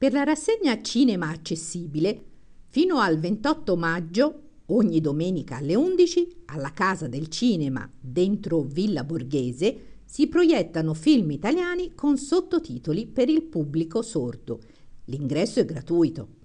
Per la rassegna Cinema Accessibile, fino al 28 maggio, ogni domenica alle 11, alla Casa del Cinema dentro Villa Borghese, si proiettano film italiani con sottotitoli per il pubblico sordo. L'ingresso è gratuito.